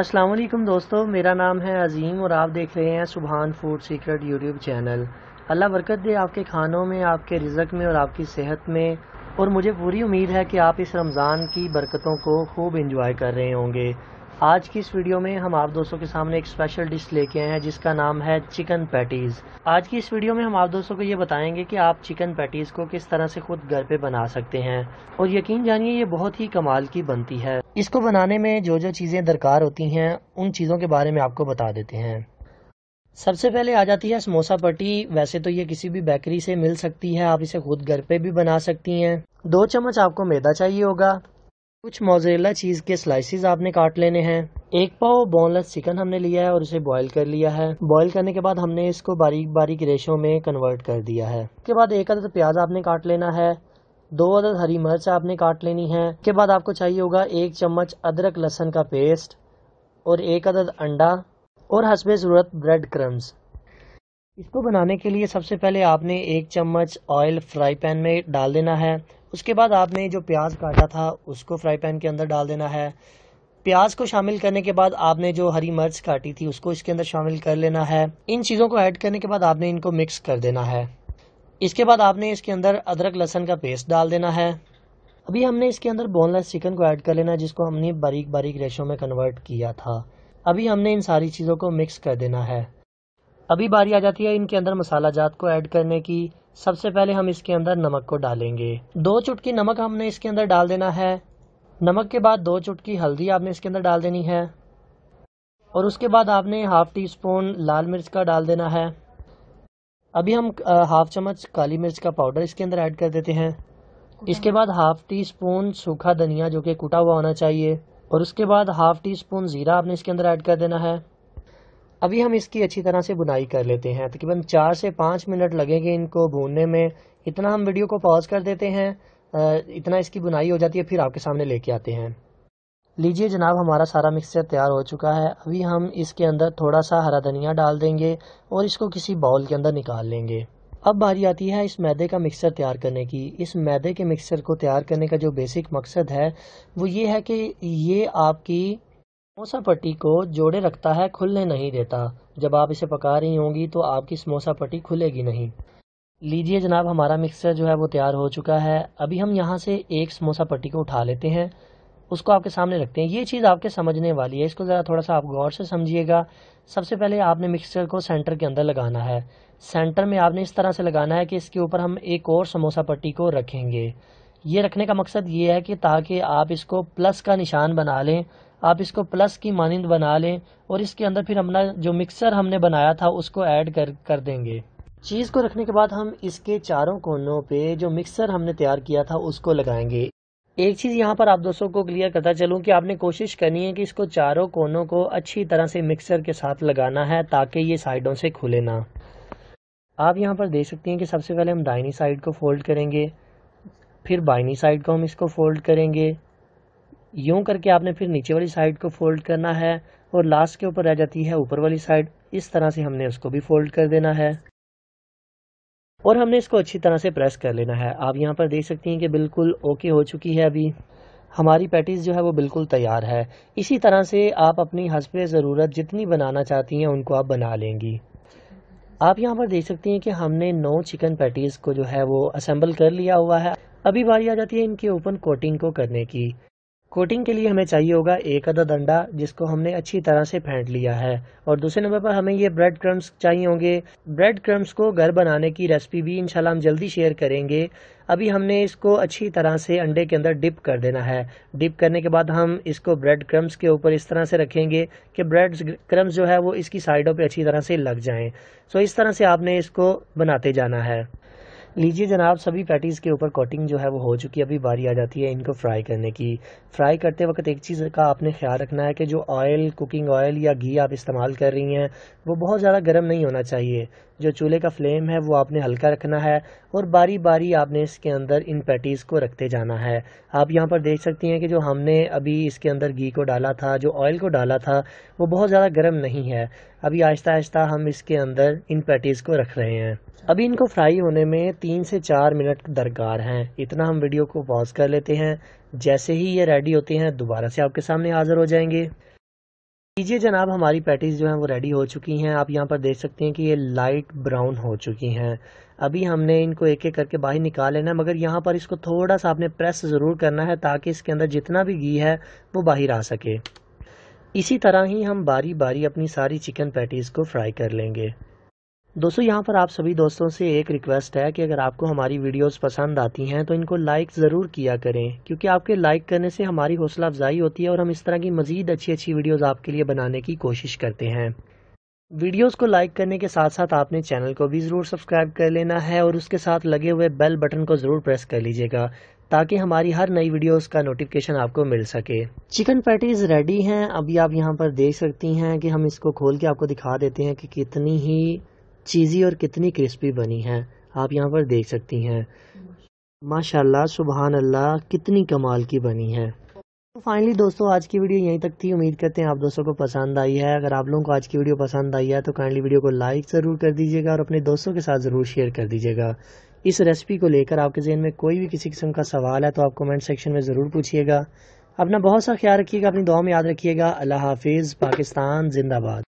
असलम दोस्तों मेरा नाम है अजीम और आप देख रहे हैं Subhan food secret YouTube channel Allah बरकत दे आपके खानों में आपके रिजक में और आपकी सेहत में और मुझे पूरी उम्मीद है कि आप इस रमज़ान की बरकतों को खूब इंजॉय कर रहे होंगे आज की इस वीडियो में हम आप दोस्तों के सामने एक स्पेशल डिश लेके आए हैं जिसका नाम है चिकन पैटीज़ आज की इस वीडियो में हम आप दोस्तों को ये बताएंगे कि आप चिकन पैटीज़ को किस तरह से खुद घर पे बना सकते हैं और यकीन जानिए ये बहुत ही कमाल की बनती है इसको बनाने में जो जो चीज़ें दरकार होती है उन चीज़ों के बारे में आपको बता देते हैं सबसे पहले आ जाती है समोसा पट्टी वैसे तो ये किसी भी बेकरी से मिल सकती है आप इसे खुद घर पे भी बना सकती हैं दो चम्मच आपको मैदा चाहिए होगा कुछ मोजरेला चीज़ के स्लाइसिस आपने काट लेने हैं एक पाव बोनलेस चिकन हमने लिया है और उसे बॉईल कर लिया है बॉईल करने के बाद हमने इसको बारीक बारीक रेशों में कन्वर्ट कर दिया है उसके बाद एक अदद प्याज आपने काट लेना है दो अदद हरी मिर्च आपने काट लेनी है उसके बाद आपको चाहिए होगा एक चम्मच अदरक लहसन का पेस्ट और एक अदद अंडा और हसबे ज़रूरत ब्रेड क्रम्स इसको बनाने के लिए सबसे पहले आपने एक चम्मच ऑयल फ्राई पैन में डाल देना है उसके बाद आपने जो प्याज काटा था उसको फ्राई पैन के अंदर डाल देना है प्याज को शामिल करने के बाद आपने जो हरी मिर्च काटी थी उसको इसके अंदर शामिल कर लेना है इन चीज़ों को ऐड करने के बाद आपने इनको मिक्स कर देना है इसके बाद आपने इसके अंदर अदरक लहसन का पेस्ट डाल देना है अभी हमने इसके अंदर बोनलेस चिकन को ऐड कर लेना है जिसको हमने बारीक बारीक रेशों में कन्वर्ट किया था अभी हमने इन सारी चीज़ों को मिक्स कर देना है अभी बारी आ जाती है इनके अंदर मसाला जात को ऐड करने की सबसे पहले हम इसके अंदर नमक को डालेंगे दो चुटकी नमक हमने इसके अंदर डाल देना है नमक के बाद दो चुटकी हल्दी आपने इसके अंदर डाल देनी है और उसके बाद आपने हाफ टी स्पून लाल मिर्च का डाल देना है अभी हम हाफ चम्मच काली मिर्च का पाउडर इसके अंदर ऐड कर देते हैं इसके बाद हाफ टी स्पून सूखा धनिया जो कि कुटा हुआ होना चाहिए और उसके बाद हाफ टी स्पून ज़ीरा आपने इसके अंदर ऐड कर देना है अभी हम इसकी अच्छी तरह से बुनाई कर लेते हैं तकरीबन चार से पाँच मिनट लगेंगे इनको भूनने में इतना हम वीडियो को पॉज कर देते हैं इतना इसकी बुनाई हो जाती है फिर आपके सामने लेके आते हैं लीजिए जनाब हमारा सारा मिक्सचर तैयार हो चुका है अभी हम इसके अंदर थोड़ा सा हरा धनिया डाल देंगे और इसको किसी बाउल के अंदर निकाल लेंगे अब बारी आती है इस मैदे का मिक्सर तैयार करने की इस मैदे के मिक्सर को तैयार करने का जो बेसिक मकसद है वो ये है कि ये आपकी समोसा पट्टी को जोड़े रखता है खुलने नहीं देता जब आप इसे पका रही होंगी तो आपकी समोसा पट्टी खुलेगी नहीं लीजिए जनाब हमारा मिक्सचर जो है वो तैयार हो चुका है अभी हम यहाँ से एक समोसा पट्टी को उठा लेते हैं उसको आपके सामने रखते हैं ये चीज़ आपके समझने वाली है इसको ज़रा थोड़ा सा आप गौर से समझिएगा सबसे पहले आपने मिक्सचर को सेंटर के अंदर लगाना है सेंटर में आपने इस तरह से लगाना है कि इसके ऊपर हम एक और समोसा पट्टी को रखेंगे ये रखने का मकसद ये है कि ताकि आप इसको प्लस का निशान बना लें आप इसको प्लस की मानंद बना लें और इसके अंदर फिर अपना जो मिक्सर हमने बनाया था उसको ऐड कर कर देंगे चीज़ को रखने के बाद हम इसके चारों कोनों पे जो मिक्सर हमने तैयार किया था उसको लगाएंगे एक चीज़ यहाँ पर आप दोस्तों को क्लियर करता चलूँ कि आपने कोशिश करनी है कि इसको चारों कोनों को अच्छी तरह से मिक्सर के साथ लगाना है ताकि ये साइडों से खुले ना आप यहाँ पर देख सकते हैं कि सबसे पहले हम दाइनी साइड को फोल्ड करेंगे फिर बाइनी साइड को हम इसको फोल्ड करेंगे यूं करके आपने फिर नीचे वाली साइड को फोल्ड करना है और लास्ट के ऊपर रह जाती है ऊपर वाली साइड इस तरह से हमने उसको भी फोल्ड कर देना है और हमने इसको अच्छी तरह से प्रेस कर लेना है आप यहाँ पर देख सकती हैं कि बिल्कुल ओके हो चुकी है अभी हमारी पैटीज़ जो है वो बिल्कुल तैयार है इसी तरह से आप अपनी हसब ज़रूरत जितनी बनाना चाहती हैं उनको आप बना लेंगी आप यहाँ पर देख सकती हैं कि हमने नौ चिकन पैटीज़ को जो है वो असम्बल कर लिया हुआ है अभी बारी आ जाती है इनके ओपन कोटिंग को करने की कोटिंग के लिए हमें चाहिए होगा एक आधा डंडा जिसको हमने अच्छी तरह से फेंट लिया है और दूसरे नंबर पर हमें ये ब्रेड क्रम्स चाहिए होंगे ब्रेड क्रम्स को घर बनाने की रेसिपी भी इंशाल्लाह हम जल्दी शेयर करेंगे अभी हमने इसको अच्छी तरह से अंडे के अंदर डिप कर देना है डिप करने के बाद हम इसको ब्रेड क्रम्स के ऊपर इस तरह से रखेंगे कि ब्रेड क्रम्स जो है वो इसकी साइडों पर अच्छी तरह से लग जाएँ सो इस तरह से आपने इसको बनाते जाना है लीजिए जनाब सभी पैटीज़ के ऊपर कोटिंग जो है वो हो चुकी है अभी बारी आ जाती है इनको फ्राई करने की फ्राई करते वक्त एक चीज़ का आपने ख्याल रखना है कि जो ऑयल कुकिंग ऑयल या घी आप इस्तेमाल कर रही हैं वो बहुत ज़्यादा गर्म नहीं होना चाहिए जो चूल्हे का फ्लेम है वो आपने हल्का रखना है और बारी बारी आपने इसके अंदर इन पैटीज़ को रखते जाना है आप यहाँ पर देख सकती हैं कि जो हमने अभी इसके अंदर घी को डाला था जो ऑयल को डाला था वो बहुत ज़्यादा गर्म नहीं है अभी आहिस्ता आहिस्ता हम इसके अंदर इन पैटीज़ को रख रहे हैं अभी इनको फ्राई होने में तीन से चार मिनट दरकार हैं इतना हम वीडियो को पॉज कर लेते हैं जैसे ही ये रेडी होते हैं दोबारा से आपके सामने हाजिर हो जाएंगे लीजिए जनाब हमारी पैटीज़ जो हैं वो रेडी हो चुकी हैं आप यहाँ पर देख सकते हैं कि ये लाइट ब्राउन हो चुकी हैं अभी हमने इनको एक एक करके बाहर निकाल लेना है मगर यहाँ पर इसको थोड़ा सा आपने प्रेस ज़रूर करना है ताकि इसके अंदर जितना भी घी है वो बाहर आ सके इसी तरह ही हम बारी बारी अपनी सारी चिकन पैटीज़ को फ्राई कर लेंगे दोस्तों यहाँ पर आप सभी दोस्तों से एक रिक्वेस्ट है कि अगर आपको हमारी वीडियोस पसंद आती हैं तो इनको लाइक ज़रूर किया करें क्योंकि आपके लाइक करने से हमारी हौसला अफजाई होती है और हम इस तरह की मज़ीद अच्छी अच्छी वीडियोस आपके लिए बनाने की कोशिश करते हैं वीडियोस को लाइक करने के साथ साथ आपने चैनल को भी ज़रूर सब्सक्राइब कर लेना है और उसके साथ लगे हुए बेल बटन को ज़रूर प्रेस कर लीजिएगा ताकि हमारी हर नई वीडियोस का नोटिफिकेशन आपको मिल सके चिकन पैटीज रेडी हैं अभी आप यहाँ पर देख सकती हैं कि हम इसको खोल के आपको दिखा देते हैं कि कितनी ही चीज़ी और कितनी क्रिस्पी बनी है आप यहाँ पर देख सकती हैं माशाला सुबहान अल्लाह कितनी कमाल की बनी है तो फाइनली दोस्तों आज की वीडियो यहीं तक थी उम्मीद करते हैं आप दोस्तों को पसंद आई है अगर आप लोगों को आज की वीडियो पसंद आई है तो काइंडली वीडियो को लाइक ज़रूर कर दीजिएगा और अपने दोस्तों के साथ ज़रूर शेयर कर दीजिएगा इस रेसिपी को लेकर आपके जहन में कोई भी किसी किस्म का सवाल है तो आप कमेंट सेक्शन में ज़रूर पूछिएगा अपना बहुत सा ख्याल रखिएगा अपनी दुआ में याद रखिएगा अल्लाह हाफिज़ पाकिस्तान जिंदाबाद